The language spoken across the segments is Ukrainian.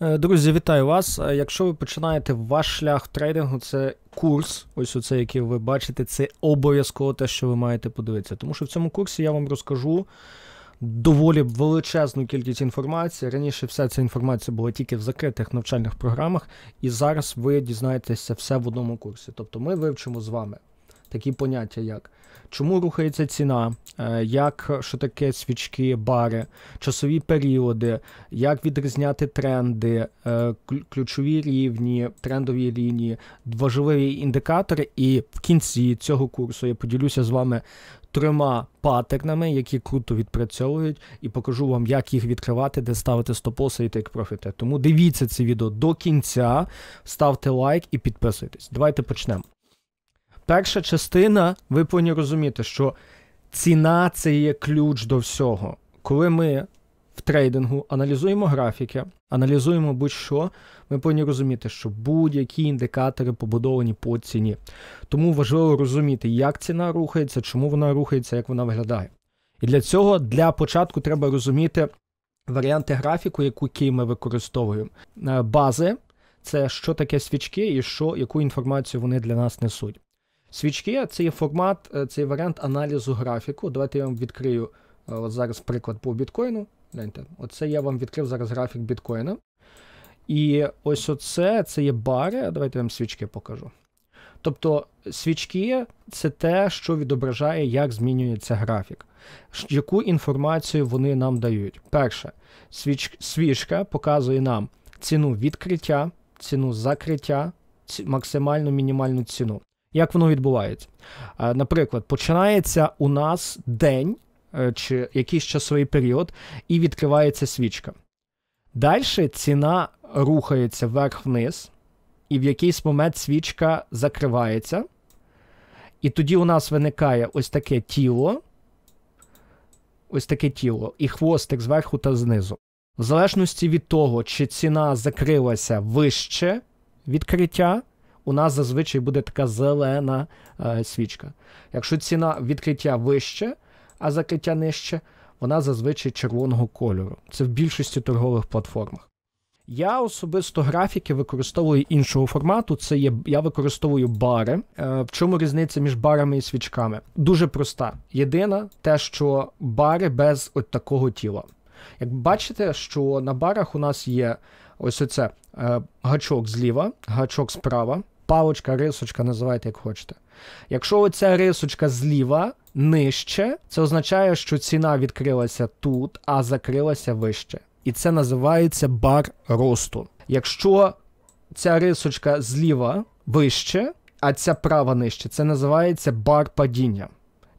Е, друзі, вітаю вас. Е, якщо ви починаєте ваш шлях трейдингу, це курс, ось оце, який ви бачите, це обов'язково те, що ви маєте подивитися. Тому що в цьому курсі я вам розкажу доволі величезну кількість інформації. Раніше вся ця інформація була тільки в закритих навчальних програмах, і зараз ви дізнаєтеся все в одному курсі. Тобто ми вивчимо з вами такі поняття, як чому рухається ціна, е, як що таке свічки, бари, часові періоди, як відрізняти тренди, е, ключові рівні, трендові лінії, важливі індикатори. І в кінці цього курсу я поділюся з вами трьома паттернами, які круто відпрацьовують, і покажу вам, як їх відкривати, де ставити стопоси і тейк профіти. Тому дивіться це відео до кінця, ставте лайк і підписуйтесь. Давайте почнемо перша частина, ви повинні розуміти, що ціна це є ключ до всього. Коли ми в трейдингу аналізуємо графіки, аналізуємо будь-що, ми повинні розуміти, що будь-які індикатори побудовані по ціні. Тому важливо розуміти, як ціна рухається, чому вона рухається, як вона виглядає. І для цього для початку треба розуміти варіанти графіку, які ми використовуємо. Е, бази це що таке свічки і що, яку інформацію вони для нас несуть. Свічки це є формат, е, це є варіант аналізу графіку. Давайте я вам відкрию е, от зараз приклад по біткоїну. Гляньте, Оце я вам відкрив зараз графік біткоїна. І ось оце це є бари. Давайте я вам свічки покажу. Тобто свічки це те, що відображає, як змінюється графік, яку інформацію вони нам дають. Перше, свіч, свічка показує нам ціну відкриття, ціну закриття, ці, максимальну мінімальну ціну. Як воно відбувається? Наприклад, починається у нас день е, чи якийсь часовий період, і відкривається свічка. Далі ціна рухається вверх-вниз, і в якийсь момент свічка закривається. І тоді у нас виникає ось таке тіло, ось таке тіло, і хвостик зверху та знизу. В залежності від того, чи ціна закрилася вище відкриття у нас зазвичай буде така зелена е, свічка. Якщо ціна відкриття вище, а закриття нижче, вона зазвичай червоного кольору. Це в більшості торгових платформах. Я особисто графіки використовую іншого формату. Це є я використовую бари. Е, в чому різниця між барами і свічками? Дуже проста. Єдина те, що бари без от такого тіла. Як бачите, що на барах у нас є ось оце е, гачок зліва, гачок справа, палочка, рисочка, називайте, як хочете. Якщо оця рисочка зліва нижче, це означає, що ціна відкрилася тут, а закрилася вище. І це називається бар росту. Якщо ця рисочка зліва вище, а ця права нижче, це називається бар падіння.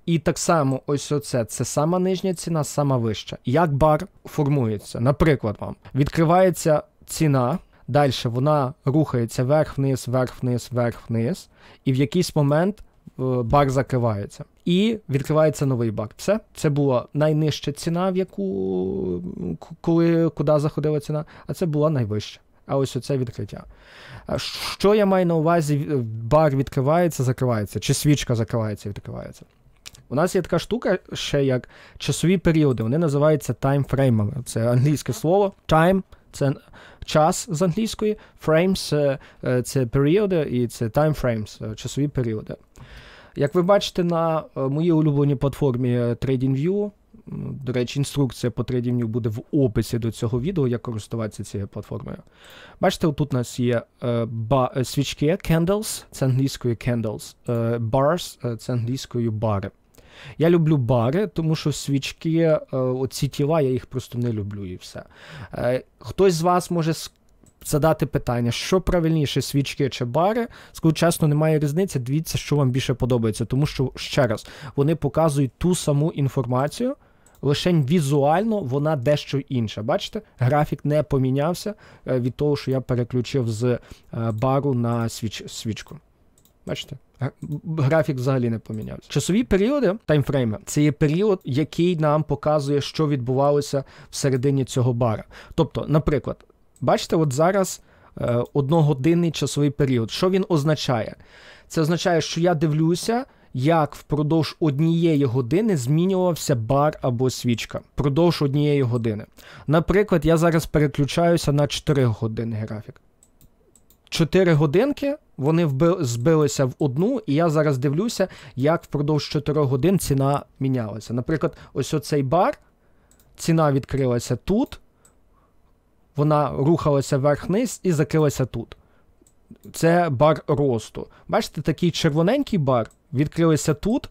І так само, ось оце це сама нижня ціна, сама вища. Як бар формується? Наприклад, вам відкривається ціна Далі вона рухається вверх-вниз, вверх-вниз, вверх-вниз, і в якийсь момент е, бар закривається. І відкривається новий бар. Все, це була найнижча ціна, в яку коли куди заходила ціна, а це була найвища. А ось оце відкриття. Що я маю на увазі? Е, бар відкривається, закривається, чи свічка закривається відкривається. У нас є така штука, ще як часові періоди. Вони називаються таймфреймами. Це англійське слово. Time це час з англійської, frames е, – е, це періоди і це time frames, е, часові періоди. Як ви бачите на моїй улюбленій платформі TradingView, до речі, інструкція по TradingView буде в описі до цього відео, як користуватися цією платформою. Бачите, тут у нас є свічки, candles, це англійською candles, bars, це англійською бари. Я люблю бари, тому що свічки, е, оці тіла, я їх просто не люблю і все. Е, хтось з вас може задати питання, що правильніше, свічки чи бари. Скажу чесно, немає різниці. Дивіться, що вам більше подобається, тому що ще раз вони показують ту саму інформацію. Лишень візуально вона дещо інша. Бачите, графік не помінявся е, від того, що я переключив з бару на свіч свічку. Бачите, графік взагалі не помінявся. Часові періоди таймфрейми це є період, який нам показує, що відбувалося всередині цього бара. Тобто, наприклад, бачите, от зараз е, одногодинний часовий період. Що він означає? Це означає, що я дивлюся. Як впродовж однієї години змінювався бар або свічка впродовж однієї години. Наприклад, я зараз переключаюся на 4 години графік. 4 годинки вони вби... збилися в одну, і я зараз дивлюся, як впродовж 4 годин ціна мінялася. Наприклад, ось оцей бар, ціна відкрилася тут, вона рухалася вверх-вниз і закрилася тут. Це бар росту. Бачите, такий червоненький бар відкрилися тут,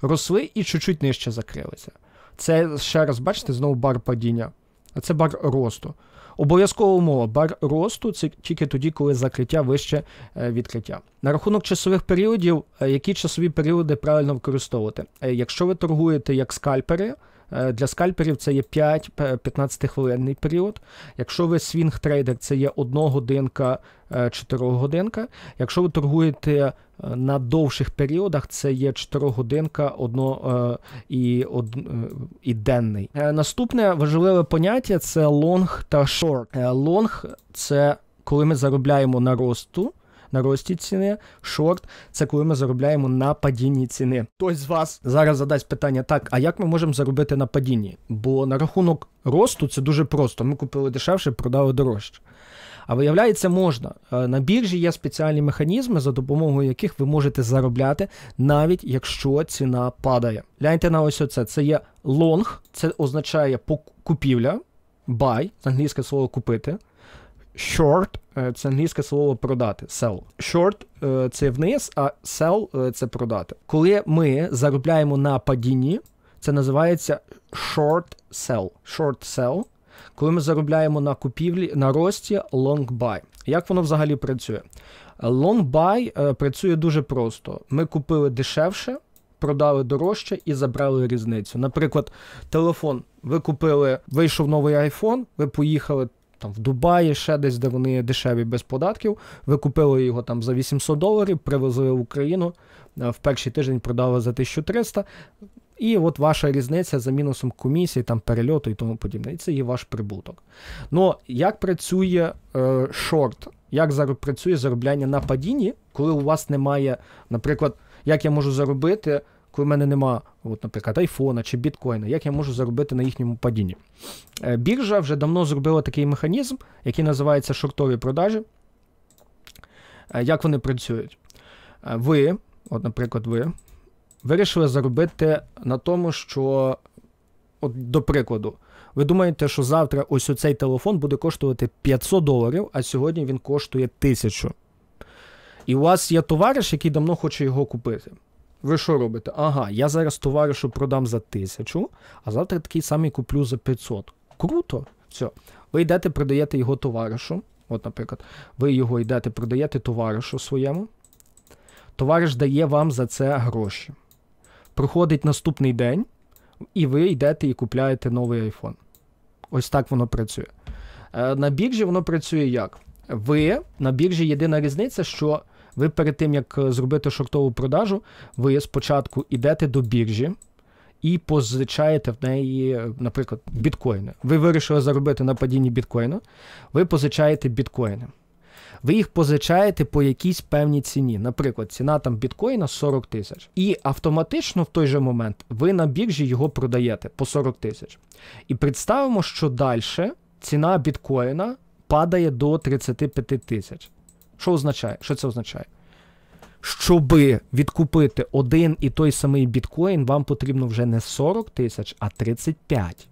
росли і чуть-чуть нижче закрилися. Це ще раз, бачите, знову бар падіння. А це бар росту. Обов'язкова умова бар росту це тільки тоді, коли закриття вище е, відкриття. На рахунок часових періодів, е, які часові періоди правильно використовувати? Е, якщо ви торгуєте як скальпери. Е, для скальперів це є 5-15 хвилинний період. Якщо ви свінг трейдер, це є 1 годинка, 4 е, годинка. Якщо ви торгуєте е, на довших періодах, це є 4 годинка, 1 і, од, і денний. Наступне важливе поняття це лонг та шорт. Лонг це коли ми заробляємо на росту на рості ціни. Шорт це коли ми заробляємо на падінні ціни. Хтось з вас зараз задасть питання: так, а як ми можемо заробити на падінні? Бо на рахунок росту це дуже просто. Ми купили дешевше, продали дорожче. А виявляється, можна. Е, на біржі є спеціальні механізми, за допомогою яких ви можете заробляти, навіть якщо ціна падає. Гляньте на ось оце. Це є лонг, це означає купівля, buy, англійське слово купити. Short е, це англійське слово продати. Sell. Short е, – це вниз, а sell е, – це продати. Коли ми заробляємо на падінні, це називається short sell. Short sell. Коли ми заробляємо на купівлі, на рості long buy. Як воно взагалі працює? Long buy працює дуже просто. Ми купили дешевше, продали дорожче і забрали різницю. Наприклад, телефон. Ви купили, вийшов новий iPhone, ви поїхали там в Дубаї, ще десь, де вони дешеві без податків. Ви купили його там за 800 доларів, привезли в Україну. Е, в перший тиждень продали за 1300. І от ваша різниця за мінусом комісії, там перельоту і тому подібне. І це є ваш прибуток. Ну, як працює е, шорт, як зар... працює заробляння на падінні, коли у вас немає, наприклад, як я можу заробити коли в мене нема, от, наприклад, айфона чи біткоїна, як я можу заробити на їхньому падінні? Е, біржа вже давно зробила такий механізм, який називається шортові продажі. Е, як вони працюють? Е, ви, от, наприклад, ви вирішили заробити на тому, що, от, до прикладу, ви думаєте, що завтра ось цей телефон буде коштувати 500 доларів, а сьогодні він коштує 1000. І у вас є товариш, який давно хоче його купити. Ви що робите? Ага, я зараз товаришу продам за тисячу, а завтра такий самий куплю за 500. Круто! Все. Ви йдете, продаєте його товаришу. От, наприклад, ви його йдете, продаєте товаришу своєму. Товариш дає вам за це гроші. Проходить наступний день, і ви йдете і купляєте новий iPhone. Ось так воно працює. Е, на біржі воно працює як? Ви на біржі єдина різниця, що ви перед тим, як е, зробити шортову продажу, ви спочатку йдете до біржі. І позичаєте в неї, наприклад, біткоїни. Ви вирішили заробити на падінні біткоїну, ви позичаєте біткоїни. Ви їх позичаєте по якійсь певній ціні. Наприклад, ціна там біткоїна 40 тисяч. І автоматично в той же момент ви на біржі його продаєте по 40 тисяч. І представимо, що далі ціна біткоїна падає до 35 тисяч. Що означає? Що це означає? Щоби відкупити один і той самий біткоін, вам потрібно вже не 40 тисяч, а 35.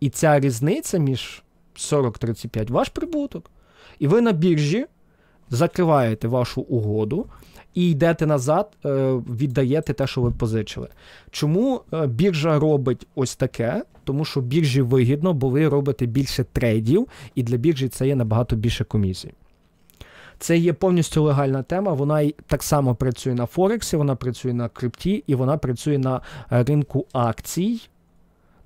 І ця різниця між 40-35 ваш прибуток. І ви на біржі закриваєте вашу угоду і йдете назад, е, віддаєте те, що ви позичили. Чому е, біржа робить ось таке? Тому що біржі вигідно, бо ви робите більше трейдів, і для біржі це є набагато більше комісій. Це є повністю легальна тема. Вона так само працює на Форексі, вона працює на крипті і вона працює на е, ринку акцій.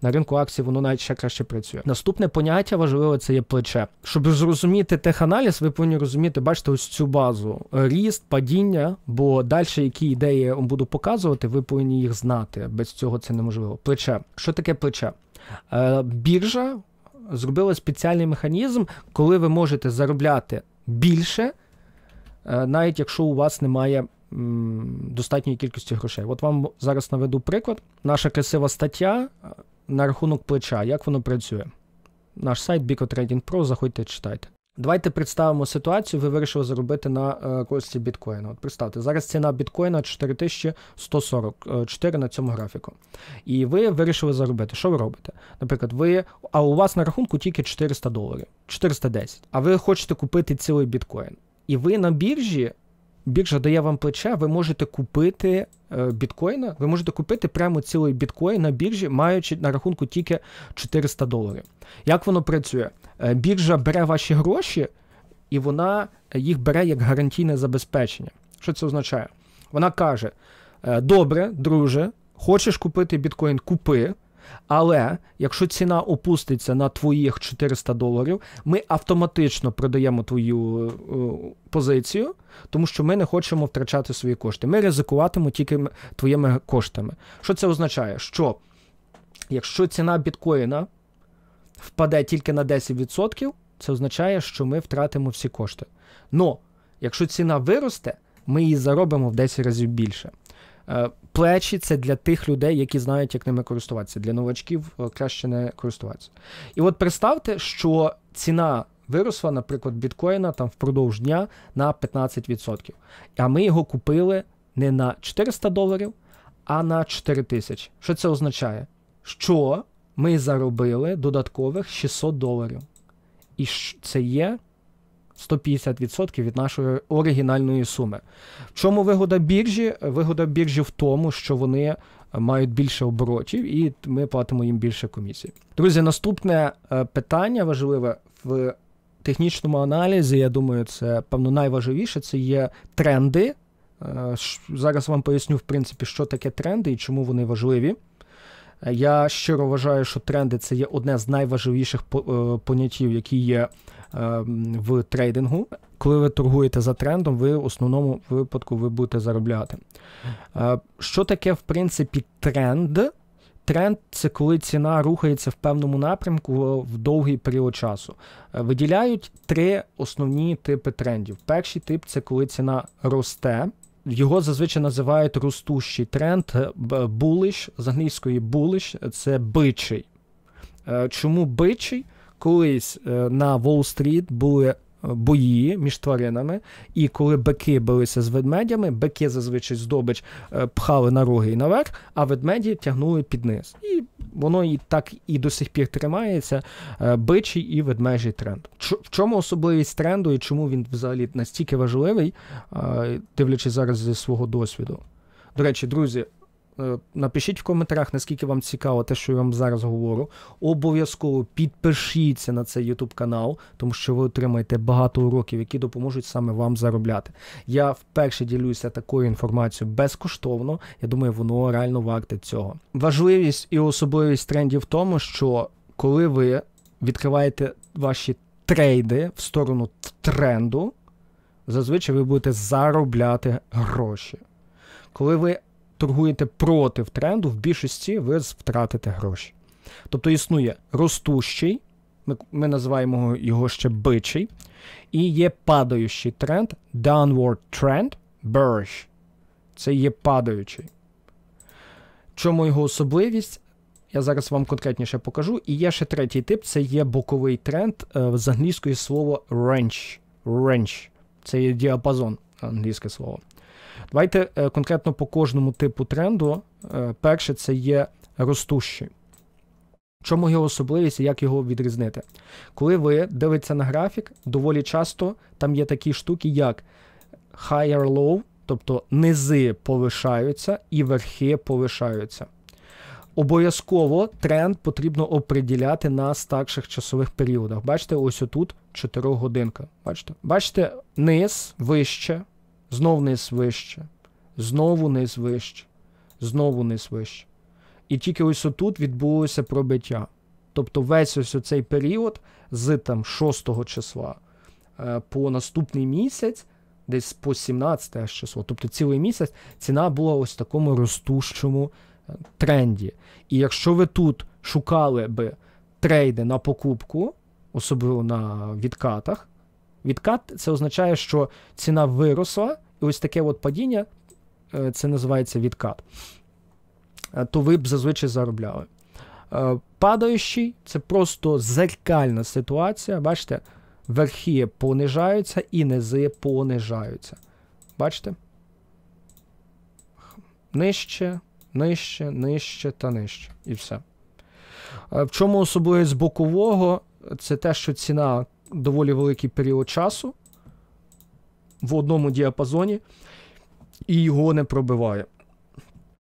На ринку акцій воно навіть ще краще працює. Наступне поняття важливе це є плече. Щоб зрозуміти теханаліз, ви повинні розуміти, бачите, ось цю базу: ріст, падіння. Бо далі, які ідеї я вам буду показувати, ви повинні їх знати. Без цього це неможливо. Плече. Що таке плече? Е, біржа зробила спеціальний механізм, коли ви можете заробляти більше Е, навіть якщо у вас немає достатньої кількості грошей. От вам зараз наведу приклад. Наша красива стаття е, на рахунок плеча, як воно працює. Наш сайт Bico Trading Pro, заходьте читайте. Давайте представимо ситуацію, ви вирішили заробити на е, кості біткоїна. От представте, зараз ціна біткоїна 4144 на цьому графіку. І ви вирішили заробити. Що ви робите? Наприклад, ви, а у вас на рахунку тільки 400 доларів, 410. А ви хочете купити цілий біткоін. І ви на біржі, біржа дає вам плече, ви можете купити е, біткоїна, ви можете купити прямо цілий біткоін на біржі, маючи на рахунку тільки 400 доларів. Як воно працює? Е, біржа бере ваші гроші, і вона е, їх бере як гарантійне забезпечення. Що це означає? Вона каже: добре, друже, хочеш купити біткоін, купи. Але якщо ціна опуститься на твоїх 400 доларів, ми автоматично продаємо твою е, позицію, тому що ми не хочемо втрачати свої кошти. Ми ризикуватимемо тільки твоїми коштами. Що це означає? Що якщо ціна біткоїна впаде тільки на 10%, це означає, що ми втратимо всі кошти. Но якщо ціна виросте, ми її заробимо в 10 разів більше. Е, плечі це для тих людей, які знають, як ними користуватися. Для новачків е, краще не користуватися. І от представте, що ціна виросла, наприклад, біткоїна там впродовж дня на 15%. А ми його купили не на 400 доларів, а на 4 тисячі. Що це означає? Що ми заробили додаткових 600 доларів. І це є 150% від нашої оригінальної суми. В чому вигода біржі? Вигода біржі в тому, що вони мають більше оборотів, і ми платимо їм більше комісій. Друзі, наступне е, питання важливе в технічному аналізі. Я думаю, це певно найважливіше. Це є тренди. Е, зараз вам поясню, в принципі, що таке тренди і чому вони важливі. Е, я щиро вважаю, що тренди це є одне з найважливіших поняттів, які є Ем, в трейдингу. Коли ви торгуєте за трендом, ви в основному випадку ви будете заробляти. Е, що таке, в принципі, тренд? Тренд це коли ціна рухається в певному напрямку е, в довгий період часу. Е, виділяють три основні типи трендів. Перший тип це коли ціна росте. Його зазвичай називають ростущий тренд bullish з англійської bullish це бичий. Чому бичий? колись е, на Уолл-стріт були. Е, бої між тваринами, і коли бики билися з ведмедями, бики зазвичай здобич е, пхали на роги і наверх, а ведмеді тягнули під низ. І воно і так і до сих пір тримається. Бичий і ведмежий тренд. В чому особливість тренду і чому він взагалі настільки важливий, дивлячись зараз зі свого досвіду? До речі, друзі, Е, напишіть в коментарях, наскільки вам цікаво те, що я вам зараз говорю. Обов'язково підпишіться на цей YouTube канал, тому що ви отримаєте багато уроків, які допоможуть саме вам заробляти. Я вперше ділюся такою інформацією безкоштовно. Я думаю, воно реально варте цього. Важливість і особливість трендів в тому, що коли ви відкриваєте ваші трейди в сторону тренду, зазвичай ви будете заробляти гроші. Коли ви торгуєте проти тренду, в більшості ви втратите гроші. Тобто існує ростущий, ми, ми називаємо його ще бичий, і є падаючий тренд, downward trend, bearish. Це є падаючий. Чому його особливість? Я зараз вам конкретніше покажу. І є ще третій тип це є боковий тренд е, з англійської слово range. Range. Це є діапазон, англійське слово. Давайте е, конкретно по кожному типу тренду. Е, перше, це є ростущий. В чому його особливість і як його відрізнити? Коли ви дивитеся на графік, доволі часто там є такі штуки, як higher low, тобто низи повишаються і верхи повишаються. Обов'язково тренд потрібно оприділяти на старших часових періодах. Бачите, ось отут 4 годинка. Бачите, бачите, низ вище, Знов низ вище, знову низ вище, знову низ вище. І тільки ось отут відбулося пробиття. Тобто весь ось цей період з там 6 числа е, по наступний місяць, десь по 17 аж число, тобто цілий місяць, ціна була ось в такому ростущому е, тренді. І якщо ви тут шукали би трейди на покупку, особливо на відкатах, Відкат це означає, що ціна виросла, і ось таке от падіння е, це називається відкат. Е, то ви б зазвичай заробляли. Е, падаючий це просто зеркальна ситуація. Бачите, верхи понижаються і низи понижаються. Бачите? Нижче, нижче, нижче та нижче. І все. В чому особливість бокового? Це те, що ціна доволі великий період часу в одному діапазоні, і його не пробиває.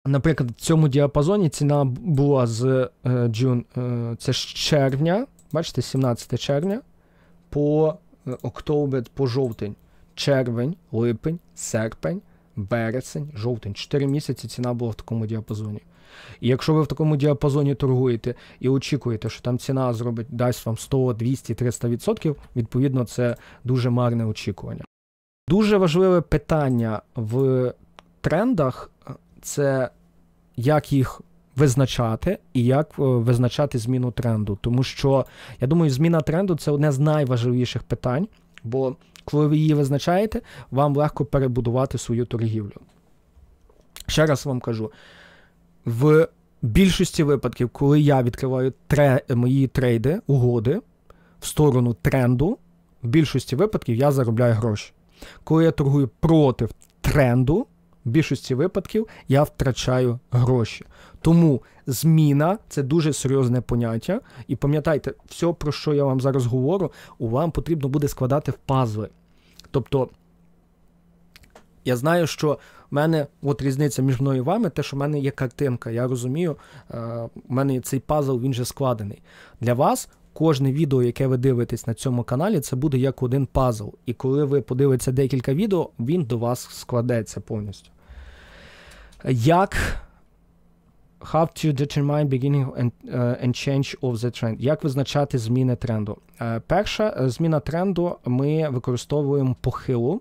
Наприклад, в цьому діапазоні ціна була з джун, е, е, це ж червня, бачите, 17 червня по е, октобер, по жовтень. Червень, липень, серпень, березень, жовтень. 4 місяці ціна була в такому діапазоні. І якщо ви в такому діапазоні торгуєте і очікуєте, що там ціна зробить дасть вам 100, 200, 300%, відповідно, це дуже марне очікування. Дуже важливе питання в трендах е, це як їх визначати і як е, визначати зміну тренду. Тому що я думаю, зміна тренду це одне з найважливіших питань, бо коли ви її визначаєте, вам легко перебудувати свою торгівлю. Ще раз вам кажу: в більшості випадків, коли я відкриваю тре, мої трейди, угоди в сторону тренду, в більшості випадків я заробляю гроші. Коли я торгую проти тренду, в більшості випадків я втрачаю гроші. Тому зміна це дуже серйозне поняття. І пам'ятайте, все, про що я вам зараз говорю, вам потрібно буде складати в пазли. Тобто, я знаю, що мене от різниця між мною і вами, те, що в мене є картинка. Я розумію, е, в мене цей пазл він же складений. Для вас кожне відео, яке ви дивитесь на цьому каналі, це буде як один пазл. І коли ви подивитеся декілька відео, він до вас складеться повністю. Як How to determine beginning and uh, and change of the trend. Як визначати зміни тренду? Uh, перша зміна тренду ми використовуємо похилу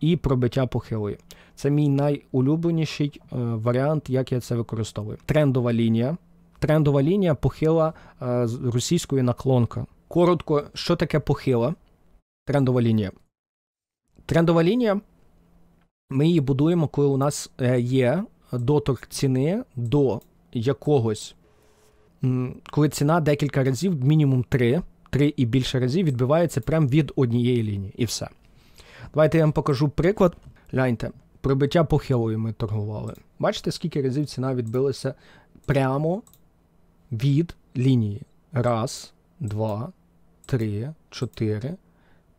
і пробиття похилою. Це мій найулюбленіший е, варіант, як я це використовую. Трендова лінія. Трендова лінія похила е, з російської наклонка. Коротко, що таке похила? Трендова лінія. Трендова лінія. Ми її будуємо, коли у нас е, є доторк ціни до якогось, коли ціна декілька разів, мінімум три, три і більше разів відбивається прямо від однієї лінії. І все. Давайте я вам покажу приклад. Гляньте. Прибиття похилою ми торгували. Бачите, скільки разів ціна відбилася прямо від лінії. Раз, два, три, чотири,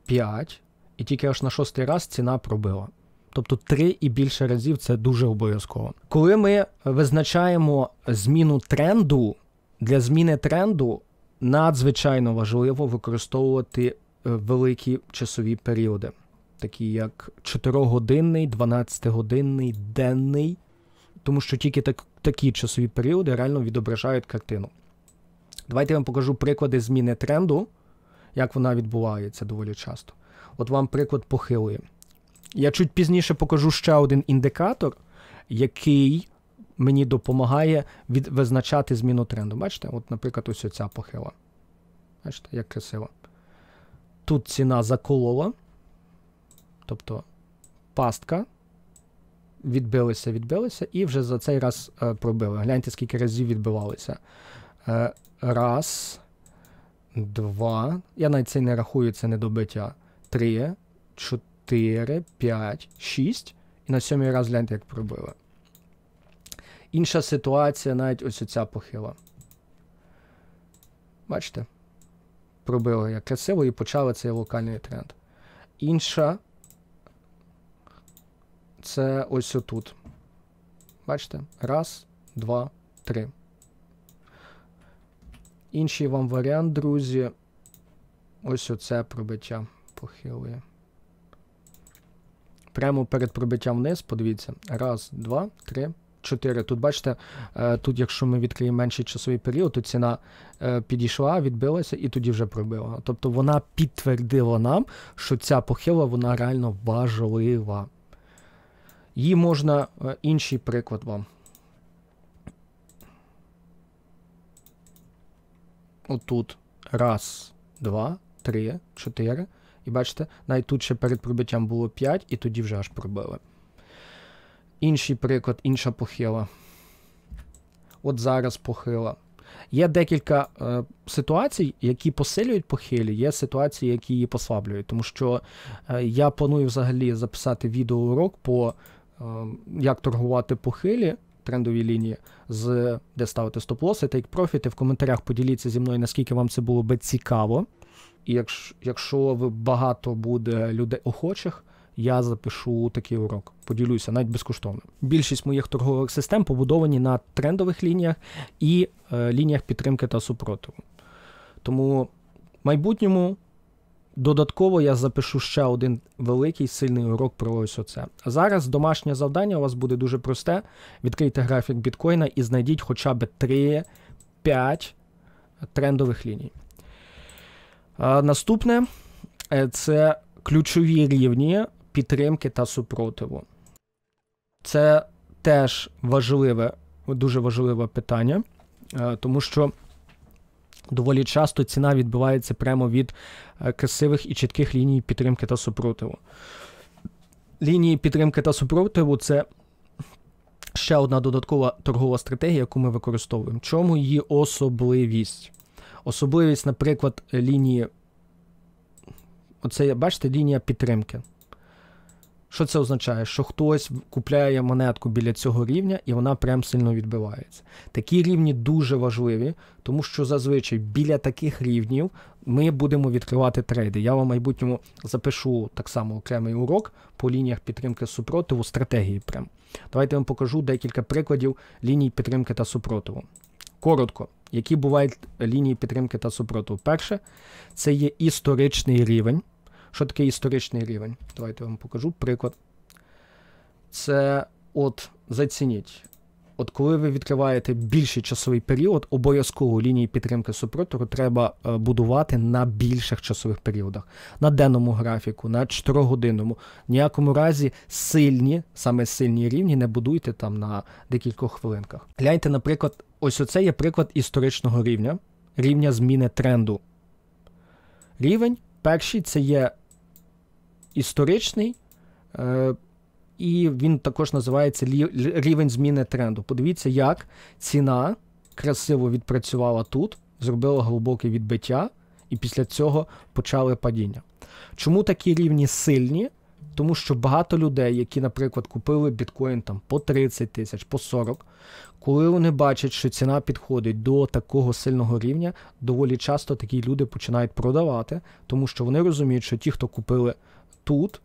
п'ять. І тільки аж на шостий раз ціна пробила. Тобто три і більше разів це дуже обов'язково. Коли ми визначаємо зміну тренду, для зміни тренду надзвичайно важливо використовувати е, великі часові періоди такі як 4-годинний, 12-годинний, денний, тому що тільки так, такі часові періоди реально відображають картину. Давайте я вам покажу приклади зміни тренду, як вона відбувається доволі часто. От вам приклад похилої. Я чуть пізніше покажу ще один індикатор, який мені допомагає від... визначати зміну тренду. Бачите? От, наприклад, ось ця похила. Бачите, як красиво. Тут ціна заколола, Тобто пастка. Відбилися, відбилися, і вже за цей раз е, пробили. Гляньте, скільки разів відбивалися. Е, раз, два. Я навіть це не рахую, це недобиття. Три, чотири, п'ять, шість. І на сьомий раз гляньте, як пробили. Інша ситуація, навіть ось ця похила. Бачите? Пробили як красиво і почали цей локальний тренд. Інша це ось отут. Бачите? Раз, два, три. Інший вам варіант, друзі. Ось оце пробиття похилує. Прямо перед пробиттям вниз, подивіться. Раз, два, три, чотири. Тут бачите, е, тут, якщо ми відкриємо менший часовий період, то ціна е, підійшла, відбилася і тоді вже пробила. Тобто вона підтвердила нам, що ця похила вона реально важлива. Її можна е, інший приклад вам. Отут. Раз, два, три, чотири. І бачите, навіть тут ще перед пробиттям було 5, і тоді вже аж пробили. Інший приклад, інша похила. От зараз похила. Є декілька е, ситуацій, які посилюють похилі, є ситуації, які її послаблюють. Тому що е, я планую взагалі записати відеоурок по Е, як торгувати похилі трендові лінії, з де ставити стоп-лоси, тейк-профіти. В коментарях поділіться зі мною, наскільки вам це було би цікаво. І якщо, якщо багато буде людей охочих, я запишу такий урок, поділюся навіть безкоштовно. Більшість моїх торгових систем побудовані на трендових лініях і е, лініях підтримки та супротиву. Тому в майбутньому Додатково я запишу ще один великий сильний урок про ось оце. А Зараз домашнє завдання у вас буде дуже просте. Відкрийте графік біткоїна і знайдіть хоча б 3-5 трендових ліній. наступне е, це ключові рівні підтримки та супротиву. Це теж важливе, дуже важливе питання, е, тому що. Доволі часто ціна відбивається прямо від е, красивих і чітких ліній підтримки та супротиву. Лінії підтримки та супротиву це ще одна додаткова торгова стратегія, яку ми використовуємо. Чому її особливість? Особливість, наприклад, лінії, оце, бачите, лінія підтримки. Що це означає? Що хтось купляє монетку біля цього рівня, і вона прям сильно відбивається. Такі рівні дуже важливі, тому що зазвичай біля таких рівнів ми будемо відкривати трейди. Я вам в майбутньому запишу так само окремий урок по лініях підтримки супротиву, стратегії. Прям. Давайте вам покажу декілька прикладів ліній підтримки та супротиву. Коротко, які бувають лінії підтримки та супротиву. Перше, це є історичний рівень. Що таке історичний рівень? Давайте я вам покажу приклад. Це от зацініть. От коли ви відкриваєте більший часовий період, обов'язково лінії підтримки супротору треба е, будувати на більших часових періодах, на денному графіку, на 4-годинному. Ніякому разі сильні, саме сильні рівні не будуйте там на декількох хвилинках. Гляньте, наприклад, ось оце є приклад історичного рівня, рівня зміни тренду. Рівень перший це є історичний, е, і він також називається рівень зміни тренду. Подивіться, як ціна красиво відпрацювала тут, зробила глибоке відбиття, і після цього почали падіння. Чому такі рівні сильні? Тому що багато людей, які, наприклад, купили біткоін там по 30 тисяч, по 40, коли вони бачать, що ціна підходить до такого сильного рівня, доволі часто такі люди починають продавати, тому що вони розуміють, що ті, хто купили тут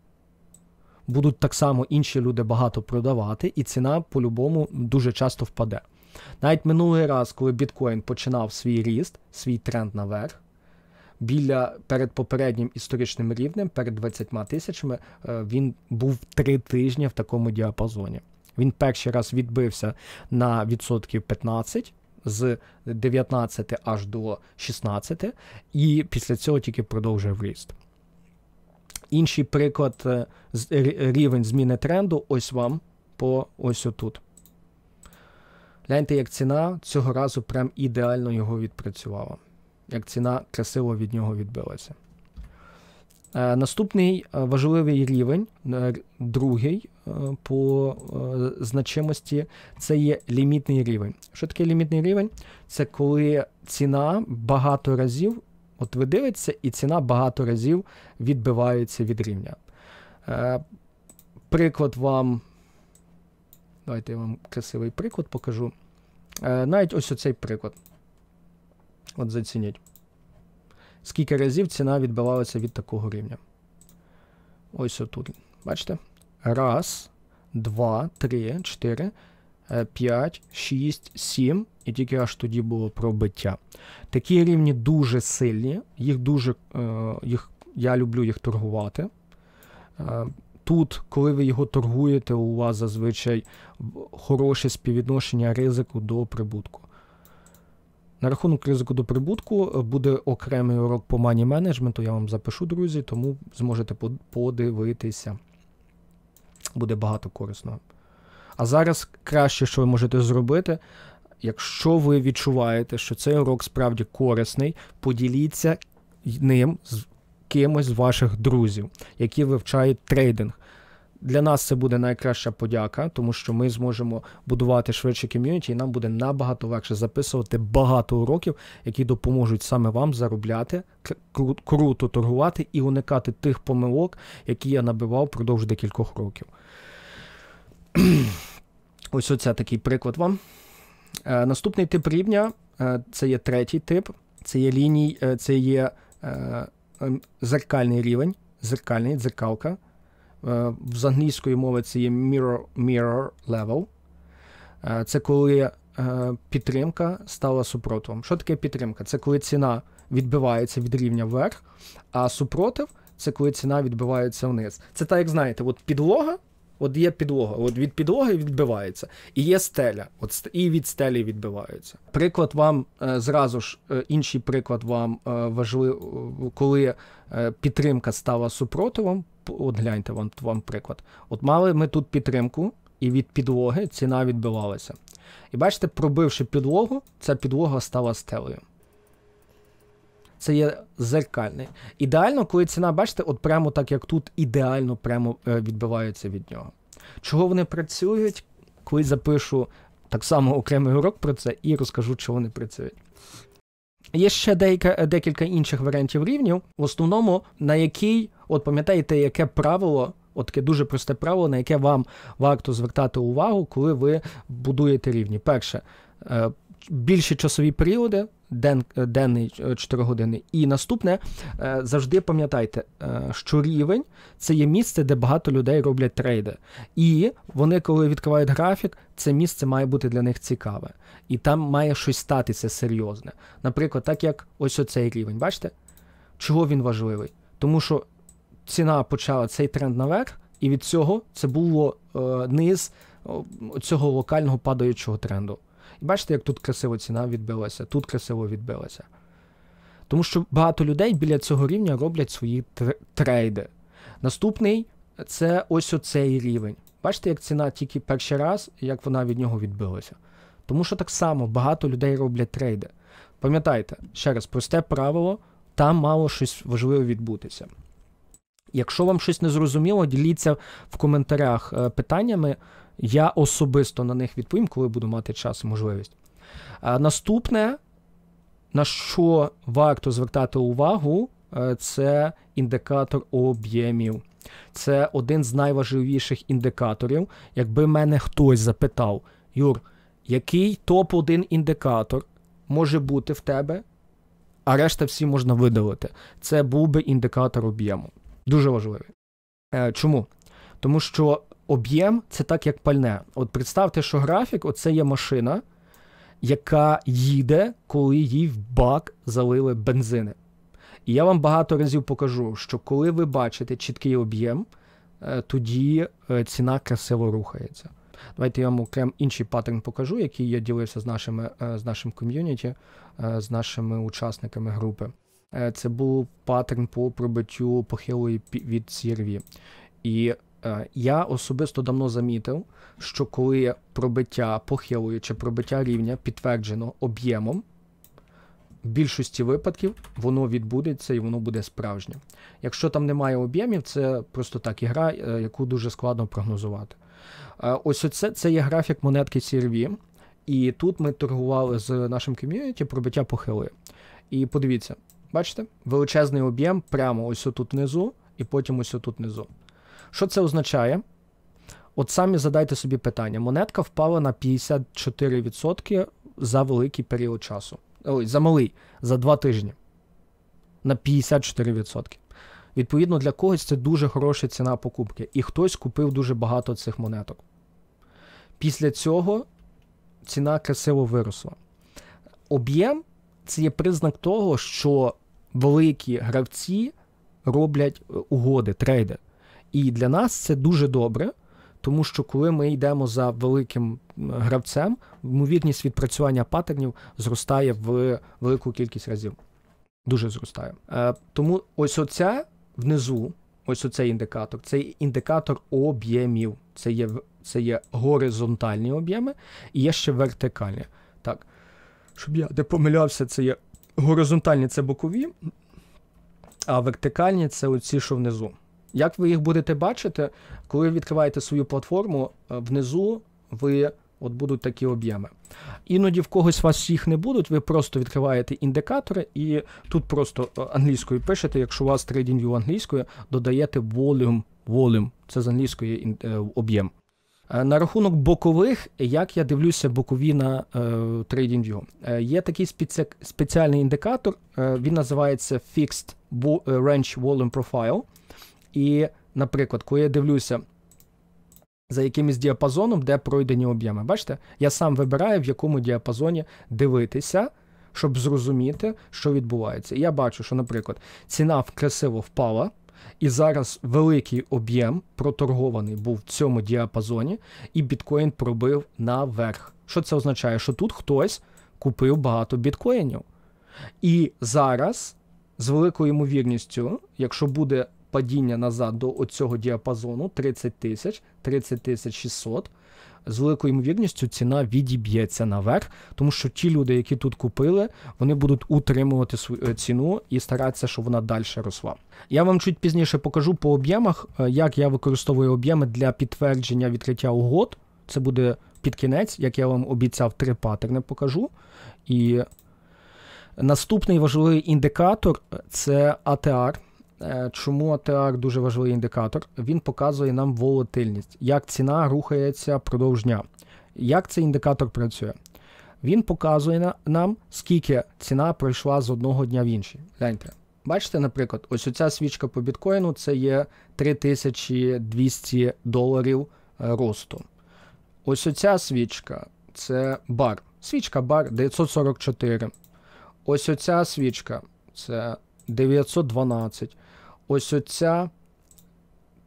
будуть так само інші люди багато продавати, і ціна по-любому дуже часто впаде. Навіть минулий раз, коли біткоін починав свій ріст, свій тренд наверх, біля перед попереднім історичним рівнем, перед 20 тисячами, е, він був три тижні в такому діапазоні. Він перший раз відбився на відсотків 15 з 19 аж до 16, і після цього тільки продовжив ріст. Інший приклад е, рівень зміни тренду ось вам по ось отут. Гляньте, як ціна цього разу прям ідеально його відпрацювала. Як ціна красиво від нього відбилася. Е, наступний е, важливий рівень, другий по значимості, це є лімітний рівень. Що таке лімітний рівень? Це коли ціна багато разів От ви дивитеся, і ціна багато разів відбивається від рівня. Е, Приклад вам. Давайте я вам красивий приклад покажу. Е, Навіть ось оцей приклад. От зацініть. Скільки разів ціна відбивалася від такого рівня. Ось отут. Бачите? Раз, два, три, чотири, е, п'ять, шість, сім і тільки аж тоді було пробиття. Такі рівні дуже сильні, їх дуже е, їх, я люблю їх торгувати. Е, Тут, коли ви його торгуєте, у вас зазвичай хороше співвідношення ризику до прибутку. На рахунок ризику до прибутку е, буде окремий урок по мані менеджменту, я вам запишу, друзі, тому зможете подивитися. Буде багато корисного. А зараз краще, що ви можете зробити, Якщо ви відчуваєте, що цей урок справді корисний, поділіться ним з кимось з ваших друзів, які вивчають трейдинг. Для нас це буде найкраща подяка, тому що ми зможемо будувати швидше ком'юніті, і нам буде набагато легше записувати багато уроків, які допоможуть саме вам заробляти, круто торгувати і уникати тих помилок, які я набивав впродовж декількох років. Ось оце такий приклад вам. Е, наступний тип рівня е, це є третій тип, це є ліній, е, це є ем, зеркальний рівень, зеркальний дзеркалка. З англійської мови це є mirror mirror level. Це коли підтримка стала супротивом. Що таке підтримка? Це коли ціна відбивається від рівня вверх, а супротив це коли ціна відбивається вниз. Це так, як знаєте, от підлога От є підлога. От від підлоги відбивається. І є стеля. От І від стелі відбиваються. Приклад вам е, зразу ж е, інший приклад вам е, важливо, коли підтримка стала супротивом. От гляньте вам, вам приклад. От мали ми тут підтримку, і від підлоги ціна відбивалася. І бачите, пробивши підлогу, ця підлога стала стелею це є зеркальний. Ідеально, коли ціна, бачите, от прямо так як тут, ідеально прямо е, відбивається від нього. Чого вони працюють, коли запишу так само окремий урок про це і розкажу, чого вони працюють. Є ще деяка, е, декілька інших варіантів рівнів, в основному, на який, от пам'ятаєте, яке правило, от таке дуже просте правило, на яке вам варто звертати увагу, коли ви будуєте рівні. Перше, е, більші часові періоди, ден, денний 4 е, години. І наступне е, завжди пам'ятайте, е, що рівень це є місце, де багато людей роблять трейди. І вони, коли відкривають графік, це місце має бути для них цікаве. І там має щось статися серйозне. Наприклад, так як ось оцей рівень. Бачите? Чого він важливий? Тому що ціна почала цей тренд наверх, і від цього це було е, низ цього локального падаючого тренду. І бачите, як тут красиво ціна відбилася, тут красиво відбилася. Тому що багато людей біля цього рівня роблять свої трейди. Наступний це ось оцей рівень. Бачите, як ціна тільки перший раз, як вона від нього відбилася. Тому що так само багато людей роблять трейди. Пам'ятайте, ще раз, просте правило, там мало щось важливе відбутися. Якщо вам щось не зрозуміло, діліться в коментарях е, питаннями. Я особисто на них відповім, коли буду мати час і можливість. Е, наступне, на що варто звертати увагу, е, це індикатор об'ємів. Це один з найважливіших індикаторів. Якби мене хтось запитав, Юр, який топ-1 індикатор може бути в тебе, а решта всі можна видалити. Це був би індикатор об'єму. Дуже важливий. Е, чому? Тому що об'єм це так, як пальне. От представте, що графік оце є машина, яка їде, коли їй в бак залили бензини. І я вам багато разів покажу, що коли ви бачите чіткий об'єм, е, тоді е, ціна красиво рухається. Давайте я вам окрем інший паттерн покажу, який я ділився з нашими, е, з нашим ком'юніті, з нашими учасниками групи. Це був паттерн по пробиттю похилої від CRV. І Е, я особисто давно замітив, що коли пробиття похилою чи пробиття рівня підтверджено об'ємом, в більшості випадків воно відбудеться і воно буде справжнє. Якщо там немає об'ємів, це просто так ігра, е, яку дуже складно прогнозувати. Е, ось оце це є графік монетки CRV, і тут ми торгували з нашим ком'юніті пробиття похили. І подивіться, бачите, величезний об'єм прямо ось тут внизу, і потім ось тут внизу. Що це означає? От самі задайте собі питання. Монетка впала на 54% за великий період часу. Ой, за малий, за два тижні. На 54%. Відповідно, для когось це дуже хороша ціна покупки. І хтось купив дуже багато цих монеток. Після цього ціна красиво виросла. Об'єм це є признак того, що великі гравці роблять е, угоди, трейди. І для нас це дуже добре, тому що коли ми йдемо за великим гравцем, ймовірність відпрацювання паттернів зростає в велику кількість разів. Дуже зростає. Е, тому ось оця внизу, ось оцей індикатор, це індикатор об'ємів. Це є це є горизонтальні об'єми і є ще вертикальні. Так, щоб я не помилявся, це є горизонтальні це бокові, а вертикальні це оці, що внизу. Як ви їх будете бачити, коли ви відкриваєте свою платформу, е, внизу ви от будуть такі об'єми. Іноді в когось вас їх не будуть, ви просто відкриваєте індикатори, і тут просто е, англійською пишете, якщо у вас trading view англійською, додаєте volume, volume, це з англійської е, об'єм. На рахунок бокових, як я дивлюся, бокові на е, TradingView, є такий спеці... спеціальний індикатор, е, він називається Fixed Range Volume Profile. І, наприклад, коли я дивлюся за якимось діапазоном, де пройдені об'єми, бачите, я сам вибираю, в якому діапазоні дивитися, щоб зрозуміти, що відбувається. І я бачу, що, наприклад, ціна красиво впала. І зараз великий об'єм проторгований був в цьому діапазоні, і біткоін пробив наверх. Що це означає? Що тут хтось купив багато біткоїнів. І зараз, з великою ймовірністю, якщо буде падіння назад до оцього діапазону 30 тисяч, 30 тисяч 600. З великою ймовірністю ціна відіб'ється наверх, тому що ті люди, які тут купили, вони будуть утримувати свою е, ціну і старатися, щоб вона далі росла. Я вам чуть пізніше покажу по об'ємах, е, як я використовую об'єми для підтвердження відкриття угод. Це буде під кінець, як я вам обіцяв, три патерни покажу. І наступний важливий індикатор е, це ATR. Е, чому АТР дуже важливий індикатор? Він показує нам волатильність, як ціна рухається впродовж дня. Як цей індикатор працює? Він показує нам, скільки ціна пройшла з одного дня в інший. Гляньте. Бачите, наприклад, ось оця свічка по біткоїну це є 3200 доларів е, росту. Ось оця свічка це бар. Свічка бар 944. Ось оця свічка це 912 ось оця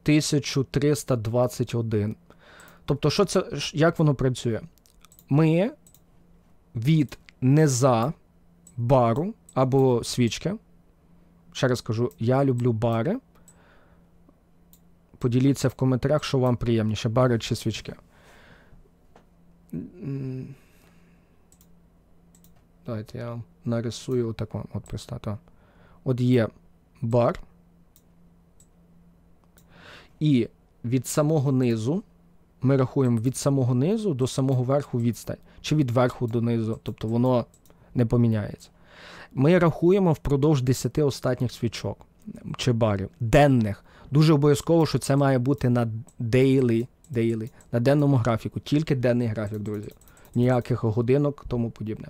1321. Тобто, що це, як воно працює? Ми від неза бару або свічки. Ще раз кажу, я люблю бари. Поділіться в коментарях, що вам приємніше, бари чи свічки. Давайте я нарисую отак вам. От, от, от є бар. І від самого низу ми рахуємо від самого низу до самого верху відстань, чи від верху до низу, тобто воно не поміняється. Ми рахуємо впродовж 10 останніх свічок чи барів, денних. Дуже обов'язково, що це має бути на daily, daily, на денному графіку, тільки денний графік, друзі. Ніяких годинок, тому подібне.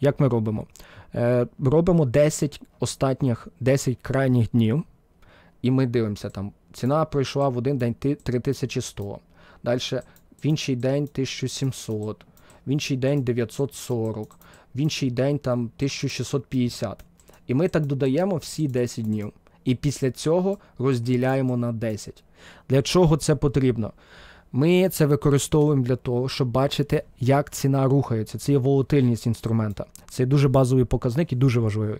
Як ми робимо? Е, Робимо 10 останніх 10 крайніх днів, і ми дивимося там Ціна пройшла в один день 3100. Далі в інший день 1700, в інший день 940, в інший день там 1650. І ми так додаємо всі 10 днів. І після цього розділяємо на 10. Для чого це потрібно? Ми це використовуємо для того, щоб бачити, як ціна рухається. Це є волатильність інструмента. Це є дуже базовий показник і дуже важливий.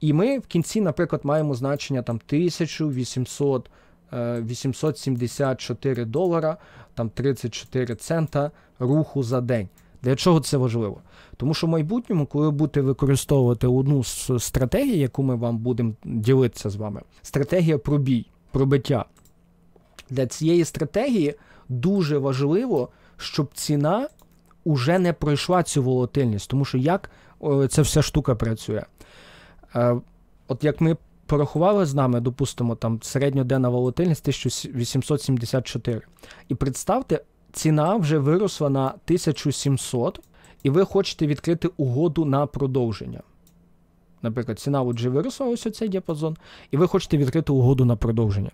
І ми в кінці, наприклад, маємо значення там 1800. 874 долара, там 34 цента руху за день. Для чого це важливо? Тому що в майбутньому, коли ви будете використовувати одну з стратегій, яку ми вам будемо ділитися з вами, стратегія пробій, пробиття. Для цієї стратегії дуже важливо, щоб ціна уже не пройшла цю волатильність, тому що як е, ця вся штука працює. Е, от як ми порахували з нами, допустимо, там середньоденна волатильність 1874. І представте, ціна вже виросла на 1700, і ви хочете відкрити угоду на продовження. Наприклад, ціна отже виросла ось оцей діапазон, і ви хочете відкрити угоду на продовження.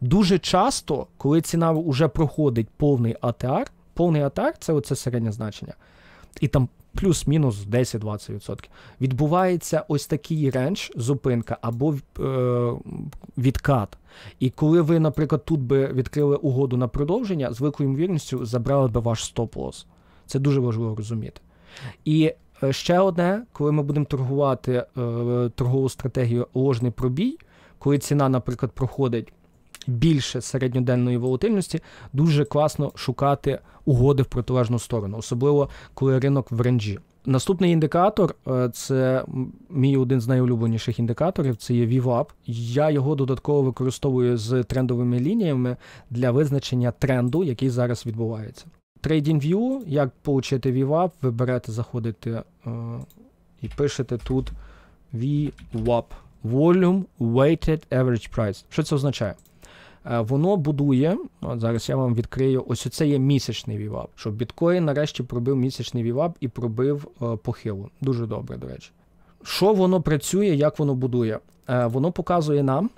Дуже часто, коли ціна вже проходить повний АТР, повний АТР це оце середнє значення і там плюс-мінус 10-20%. Відбувається ось такий ренж, зупинка або е, відкат. І коли ви, наприклад, тут би відкрили угоду на продовження, з великою ймовірністю забрали би ваш стоп-лос. Це дуже важливо розуміти. І е, ще одне, коли ми будемо торгувати е, торгову стратегію ложний пробій, коли ціна, наприклад, проходить більше середньоденної волатильності, дуже класно шукати угоди в протилежну сторону, особливо коли ринок в ренджі. Наступний індикатор е, це мій один з найулюбленіших індикаторів. Це є VWAP. Я його додатково використовую з трендовими лініями для визначення тренду, який зараз відбувається. TradingView, як отримати VWAP, ви берете, заходите е, і пишете тут VWAP Volume Weighted Average Price. Що це означає? Е, воно будує. От зараз я вам відкрию. Ось оце є місячний вівап, що біткоін нарешті пробив місячний вівап і пробив е, похилу. Дуже добре, до речі. Що воно працює, як воно будує? Е, воно показує нам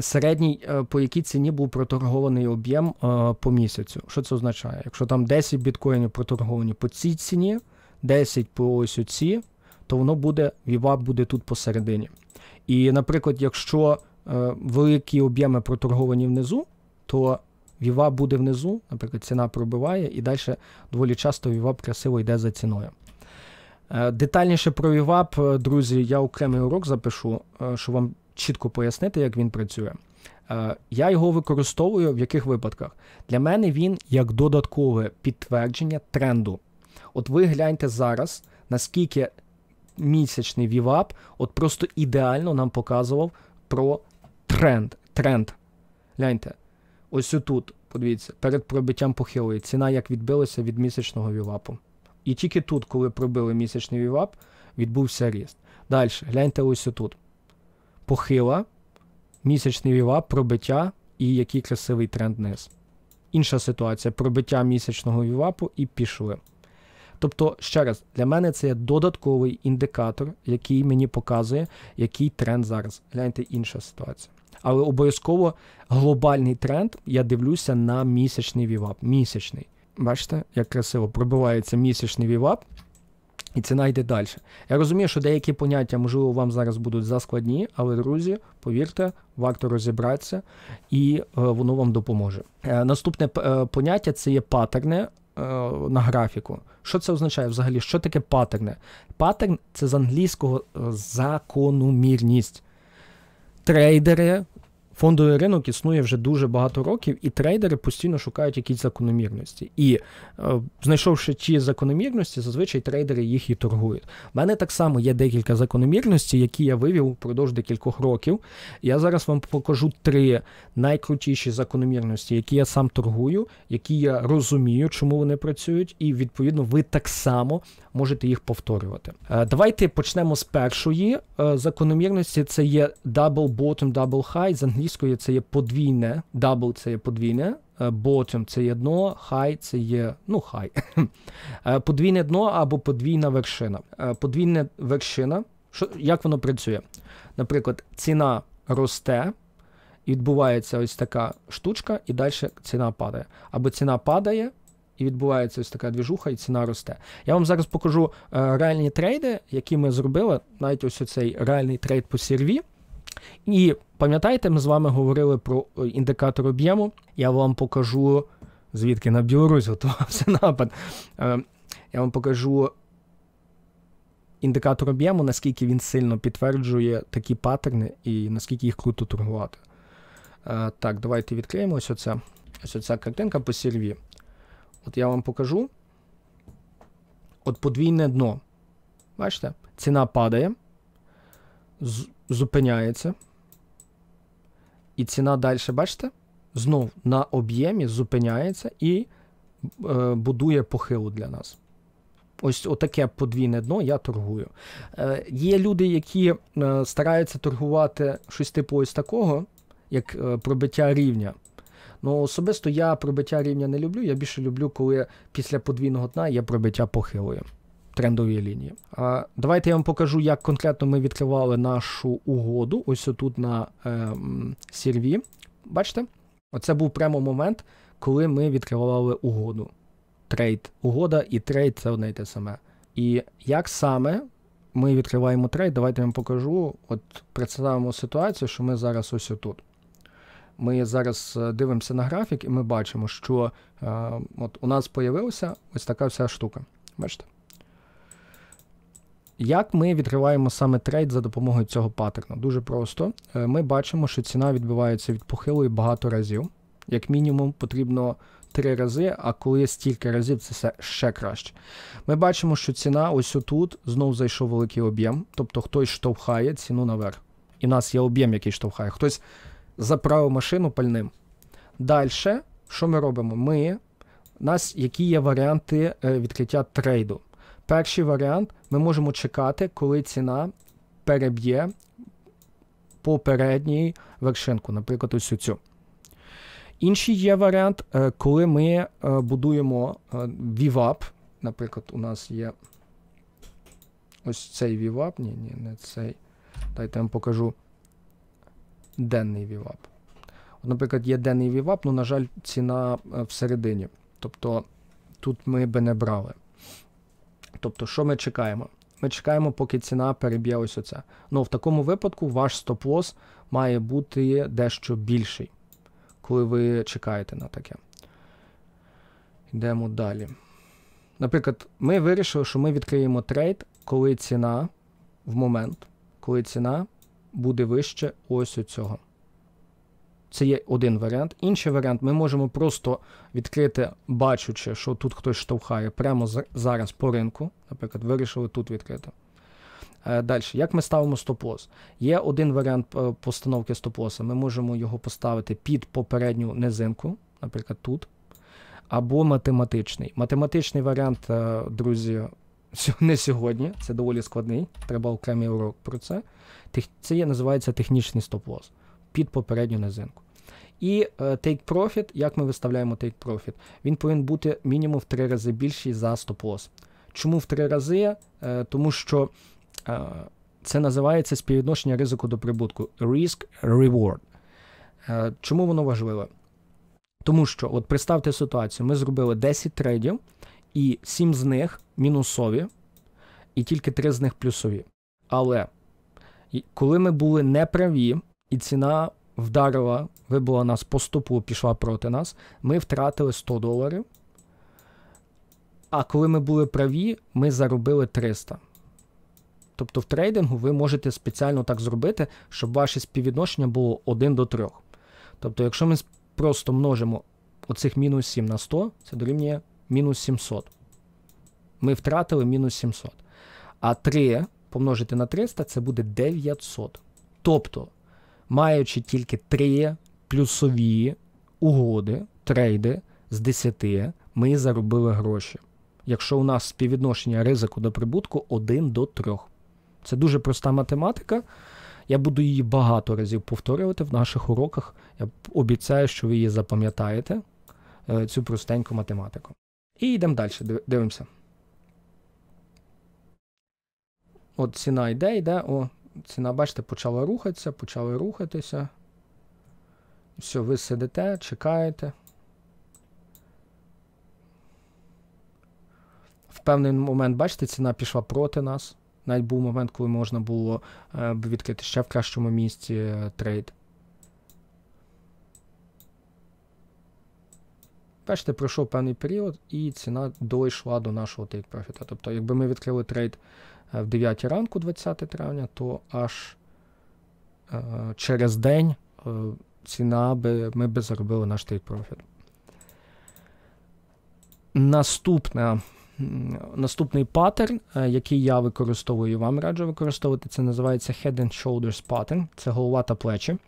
середній, по якій ціні був проторгований об'єм по місяцю. Що це означає? Якщо там 10 біткоїнів проторговані по цій ціні, 10 по ось оці, то воно буде, вівап буде тут посередині. І, наприклад, якщо Е, великі об'єми проторговані внизу, то Віва буде внизу, наприклад, ціна пробиває, і далі доволі часто Вівап красиво йде за ціною. Е, детальніше про Вівап, е, друзі, я окремий урок запишу, щоб вам чітко пояснити, як він працює. Я його використовую в яких випадках? Для мене він як додаткове підтвердження тренду. От ви гляньте зараз, наскільки місячний VWAP от просто ідеально нам показував про тренд. Тренд. Гляньте. Ось отут, подивіться, перед пробиттям похилої. Ціна як відбилася від місячного вівапу. І тільки тут, коли пробили місячний вівап, відбувся ріст. Далі, гляньте ось отут. Похила, місячний вівап, пробиття і який красивий тренд низ. Інша ситуація пробиття місячного вівапу і пішли. Тобто, ще раз, для мене це є додатковий індикатор, який мені показує, який тренд зараз. Гляньте інша ситуація. Але обов'язково глобальний тренд я дивлюся на місячний вівап. Місячний. Бачите, як красиво пробивається місячний вівап, і ціна йде далі. Я розумію, що деякі поняття, можливо, вам зараз будуть заскладні, але, друзі, повірте, варто розібратися, і е, воно вам допоможе. Е, наступне е, поняття це є паттерни е, на графіку. Що це означає взагалі? Що таке паттерни? Паттерн це з англійського е, закономірність. traderen фондовий ринок існує вже дуже багато років, і трейдери постійно шукають якісь закономірності. І е, знайшовши ті закономірності, зазвичай трейдери їх і торгують. У мене так само є декілька закономірностей, які я вивів впродовж декількох років. Я зараз вам покажу три найкрутіші закономірності, які я сам торгую, які я розумію, чому вони працюють, і відповідно ви так само можете їх повторювати. Е, давайте почнемо з першої е, закономірності. Це є double bottom, double high англійської це є подвійне, double це є подвійне, е, bottom це є дно, хай це є, ну high. Е, подвійне дно або подвійна вершина. Е, подвійна вершина, що, як воно працює? Наприклад, ціна росте, і відбувається ось така штучка, і далі ціна падає. Або ціна падає. І відбувається ось така двіжуха, і ціна росте. Я вам зараз покажу е, реальні трейди, які ми зробили. Навіть ось оцей реальний трейд по CRV. І пам'ятаєте, ми з вами говорили про е, індикатор об'єму. Я вам покажу, звідки на Білорусь готувався напад. Е, я вам покажу індикатор об'єму, наскільки він сильно підтверджує такі паттерни і наскільки їх круто торгувати. Е, так, давайте відкриємо ось оце. Ось оця картинка по серві. От я вам покажу. От подвійне дно. Бачите? Ціна падає зупиняється. І ціна далі, бачите? Знов на об'ємі зупиняється і е, будує похилу для нас. Ось таке подвійне дно я торгую. Е, Є люди, які е, стараються торгувати щось типу ось такого, як е, пробиття рівня. Ну, особисто я пробиття рівня не люблю. Я більше люблю, коли після подвійного дна є пробиття похилою трендовій лінії. Давайте я вам покажу, як конкретно ми відкривали нашу угоду. Ось тут на е, серві. Бачите? Оце був прямо момент, коли ми відкривали угоду. Трейд. Угода і трейд це одне й те саме. І як саме ми відкриваємо трейд, давайте я вам покажу. От представимо ситуацію, що ми зараз ось тут. Ми зараз е, дивимося на графік, і ми бачимо, що е, от у нас з'явилася ось така вся штука. Бачите? Як ми відкриваємо саме трейд за допомогою цього паттерну? Дуже просто. Е, ми бачимо, що ціна відбивається від похилої багато разів. Як мінімум, потрібно три рази, а коли стільки разів, це все ще краще. Ми бачимо, що ціна ось отут знову зайшов великий об'єм, тобто хтось штовхає ціну наверх. І в нас є об'єм, який штовхає. Хтось заправив машину пальним. Далі, що ми робимо? Ми, У нас які є варіанти е, відкриття трейду. Перший варіант ми можемо чекати, коли ціна переб'є попередній вершинку, наприклад, ось цю. Інший є варіант, е, коли ми е, будуємо е, VWAP. Наприклад, у нас є ось цей VWAP. Ні, ні, не цей. Дайте вам покажу денний VWAP. От, Наприклад, є денний VWAP, але, ну, на жаль, ціна всередині. Тобто тут ми би не брали. Тобто, що ми чекаємо? Ми чекаємо, поки ціна переб'є ось оце. Ну, в такому випадку ваш стоп-лос має бути дещо більший, коли ви чекаєте на таке. Йдемо далі. Наприклад, ми вирішили, що ми відкриємо трейд, коли ціна в момент, коли ціна буде вище ось у цього. Це є один варіант. Інший варіант, ми можемо просто відкрити, бачучи, що тут хтось штовхає прямо зараз по ринку. Наприклад, вирішили тут відкрити. Е, Далі, як ми ставимо стоп лос Є один варіант е, постановки стоп лоса Ми можемо його поставити під попередню низинку, наприклад, тут. Або математичний. Математичний варіант, е, друзі, не сьогодні. Це доволі складний. Треба окремий урок про це. Це називається технічний стоп лос під попередню низинку. І е, take profit, як ми виставляємо take profit, він повинен бути мінімум в три рази більший за стоп loss. Чому в три рази? Е, тому що е, це називається співвідношення ризику до прибутку. Risk reward. Чому воно важливе? Тому що, от представте ситуацію, ми зробили 10 трейдів, і 7 з них мінусові, і тільки 3 з них плюсові. Але коли ми були неправі, і ціна вдарила, вибила нас по стопу, пішла проти нас. Ми втратили 100 доларів. А коли ми були праві, ми заробили 300. Тобто в трейдингу ви можете спеціально так зробити, щоб ваше співвідношення було 1 до 3. Тобто, якщо ми просто множимо оцих мінус 7 на 100, це дорівнює мінус 700. Ми втратили мінус 700. А 3 помножити на 300 це буде 900. Тобто маючи тільки три плюсові угоди, трейди з 10, ми заробили гроші. Якщо у нас співвідношення ризику до прибутку 1 до 3. Це дуже проста математика. Я буду її багато разів повторювати в наших уроках. Я обіцяю, що ви її запам'ятаєте, е, цю простеньку математику. І йдемо далі, дивимося. От ціна йде, йде. О, ціна, бачите, почала рухатися, почали рухатися. Все, ви сидите, чекаєте. В певний момент, бачите, ціна пішла проти нас. Навіть був момент, коли можна було е, б відкрити ще в кращому місці е, трейд. Бачите, пройшов певний період, і ціна дойшла до нашого тейк профіта. Тобто, якби ми відкрили трейд в 9 ранку, 20 травня, то аж е, через день е, ціна би ми би заробили наш тейк-профіт. Наступна. Наступний паттерн, е, який я використовую і вам раджу використовувати, це називається Head and Shoulders Pattern. Це голова та плечі.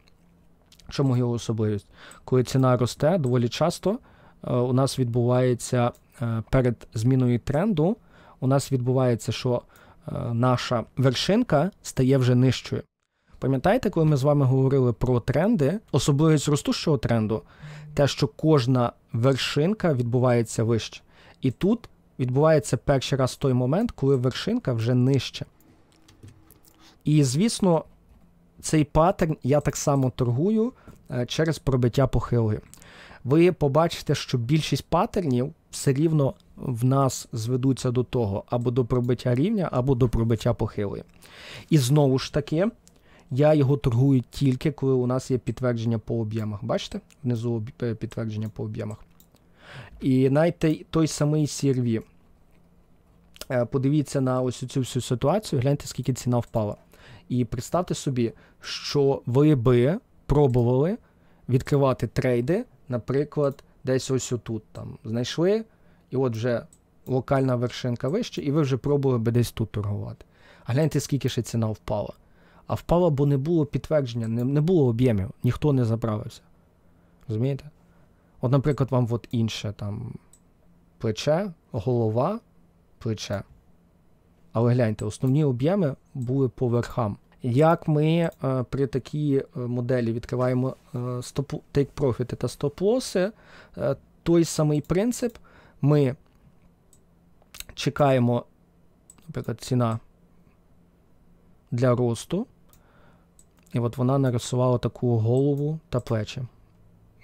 Чому його особливість? Коли ціна росте, доволі часто у нас відбувається перед зміною тренду, у нас відбувається, що Е, наша вершинка стає вже нижчою. Пам'ятаєте, коли ми з вами говорили про тренди, особливість ростущого тренду, те, що кожна вершинка відбувається вище. І тут відбувається перший раз той момент, коли вершинка вже нижче. І, звісно, цей паттерн я так само торгую е, через пробиття похилою. Ви побачите, що більшість паттернів все рівно в нас зведуться до того або до пробиття рівня, або до пробиття похилої. І знову ж таки, я його торгую тільки, коли у нас є підтвердження по об'ємах. Бачите? Внизу е, підтвердження по об'ємах. І навіть той, той самий CRV. Е, подивіться на ось цю всю ситуацію, гляньте, скільки ціна впала. І представте собі, що ви би пробували відкривати трейди, наприклад, десь ось отут там знайшли, і от вже локальна вершинка вище, і ви вже пробували би десь тут торгувати. А гляньте, скільки ще ціна впала. А впала, бо не було підтвердження, не, не було об'ємів, ніхто не заправився. Розумієте? От, наприклад, вам от інше там плече, голова, плече. Але гляньте, основні об'єми були по верхам. Як ми е, при такій е, моделі відкриваємо е, тейк-профіти та стоп-лоси, той самий принцип ми чекаємо, наприклад, ціна для росту. І от вона нарисувала таку голову та плечі.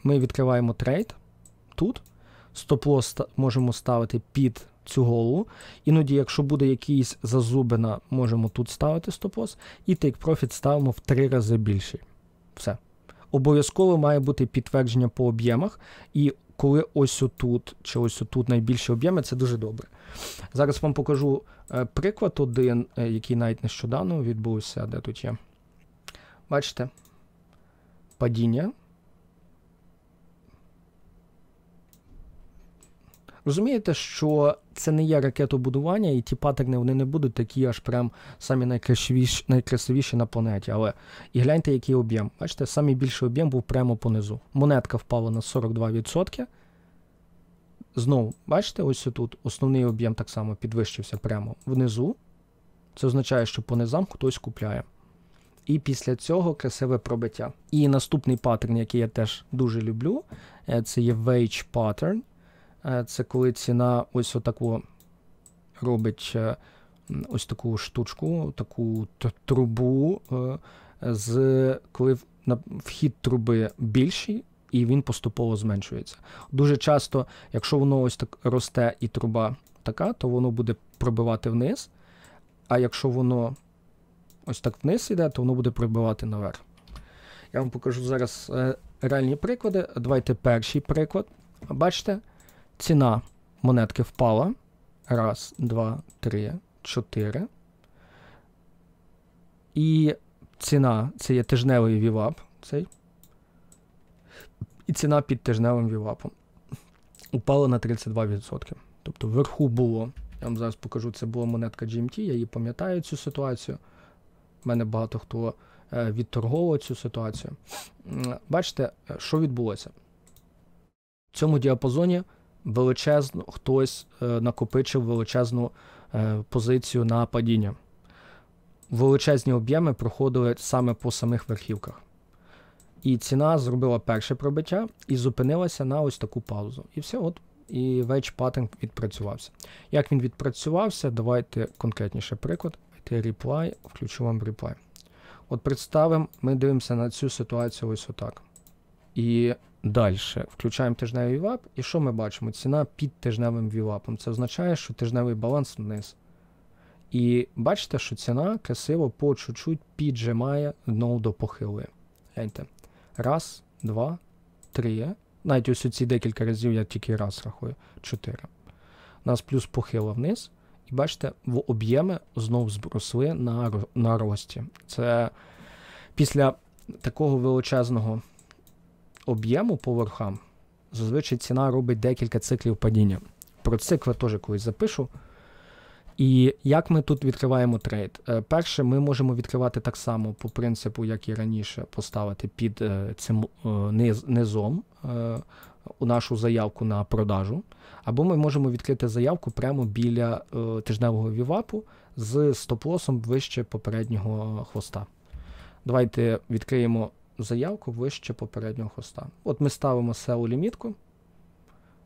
Ми відкриваємо трейд тут. Стоп-лосс можемо ставити під цю голову. Іноді, якщо буде якийсь зазубина, можемо тут ставити стопос. І take profit ставимо в три рази більший. Все. Обов'язково має бути підтвердження по об'ємах. І коли ось отут чи ось отут найбільші об'єми, це дуже добре. Зараз вам покажу е, приклад один, е, який навіть нещодавно відбувся, де тут є. Бачите? Падіння. Розумієте, що це не є ракетобудування, і ті паттерни вони не будуть такі аж прям самі найкрасивіші, найкрасивіші на планеті. Але і гляньте, який об'єм. Бачите, самий більший об'єм був прямо понизу. Монетка впала на 42%. Знову, бачите, ось тут основний об'єм так само підвищився прямо внизу. Це означає, що по низам хтось купляє. І після цього красиве пробиття. І наступний паттерн, який я теж дуже люблю, е, це є Wage Pattern. Е, це коли ціна ось отаку робить е, ось таку штучку, таку трубу, е, з коли вхід труби більший. І він поступово зменшується. Дуже часто, якщо воно ось так росте і труба така, то воно буде пробивати вниз. А якщо воно ось так вниз іде, то воно буде пробивати наверх. Я вам покажу зараз реальні приклади. Давайте перший приклад. Бачите? ціна монетки впала. Раз, два, три, чотири. І ціна це є тижневий вівап. цей. І ціна під тижневим вівапом. Упала на 32%. Тобто вверху було. Я вам зараз покажу, це була монетка GMT, я її пам'ятаю цю ситуацію. У мене багато хто е, відторговував цю ситуацію. Бачите, е, що відбулося? В цьому діапазоні величезну, хтось е, накопичив величезну е, позицію на падіння. Величезні об'єми проходили саме по самих верхівках. І ціна зробила перше пробиття і зупинилася на ось таку паузу. І все, от, і вейдж паттинг відпрацювався. Як він відпрацювався, давайте конкретніше приклад. Reply, включу вам Reply. От представимо, ми дивимося на цю ситуацію ось отак. І Далі включаємо тижневий VWAP, і що ми бачимо? Ціна під тижневим VWAP. Це означає, що тижневий баланс вниз. І бачите, що ціна красиво по чуть-чуть піджимає дно до похили. Гляньте. Раз, два, три. Навіть ось ці декілька разів я тільки раз рахую. Чотири. У нас плюс похила вниз. І бачите, в об'єми знову збросли на, на рості. Це після такого величезного об'єму по верхам зазвичай ціна робить декілька циклів падіння. Про цикли теж колись запишу. І як ми тут відкриваємо трейд? Е, перше, ми можемо відкривати так само, по принципу, як і раніше, поставити під е, цим е, низом нашу заявку на продажу. Або ми можемо відкрити заявку прямо біля тижневого вівапу з стоп-лосом вище попереднього хвоста. Давайте відкриємо заявку вище попереднього хоста. От ми ставимо SEO лімітку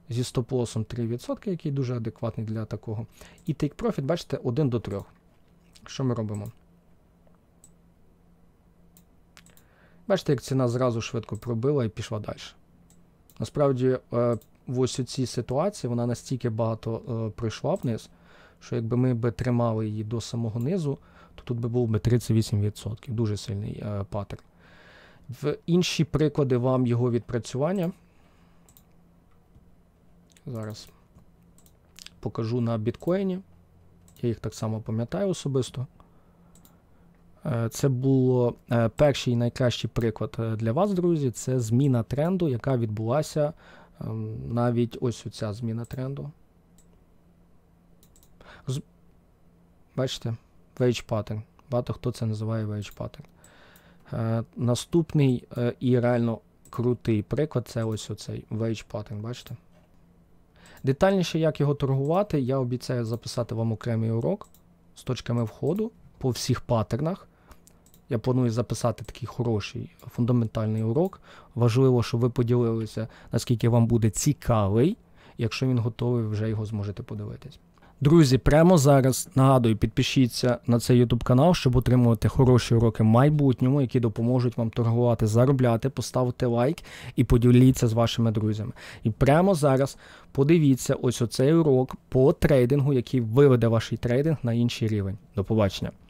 зі стоп-лосом 3%, який дуже адекватний для такого. І take profit, бачите, 1 до 3. Що ми робимо? Бачите, як ціна зразу швидко пробила і пішла далі. Насправді, е, в ось у цій ситуації вона настільки багато е, пройшла вниз, що якби ми б тримали її до самого низу, то тут би було би 38%. Дуже сильний е, паттерн в інші приклади вам його відпрацювання. Зараз покажу на біткоїні. Я їх так само пам'ятаю особисто. Е, це був е, перший і найкращий приклад е, для вас, друзі. Це зміна тренду, яка відбулася ем, навіть ось оця зміна тренду. Бачите? Wage pattern. Багато хто це називає wage pattern. Е, наступний е, і реально крутий приклад це ось оцей wage pattern, бачите? Детальніше, як його торгувати, я обіцяю записати вам окремий урок з точками входу по всіх паттернах. Я планую записати такий хороший фундаментальний урок. Важливо, щоб ви поділилися, наскільки вам буде цікавий. Якщо він готовий, вже його зможете подивитись. Друзі, прямо зараз нагадую, підпишіться на цей YouTube канал, щоб отримувати хороші уроки в майбутньому, які допоможуть вам торгувати, заробляти, поставити лайк і поділіться з вашими друзями. І прямо зараз подивіться ось оцей урок по трейдингу, який виведе ваш трейдинг на інший рівень. До побачення.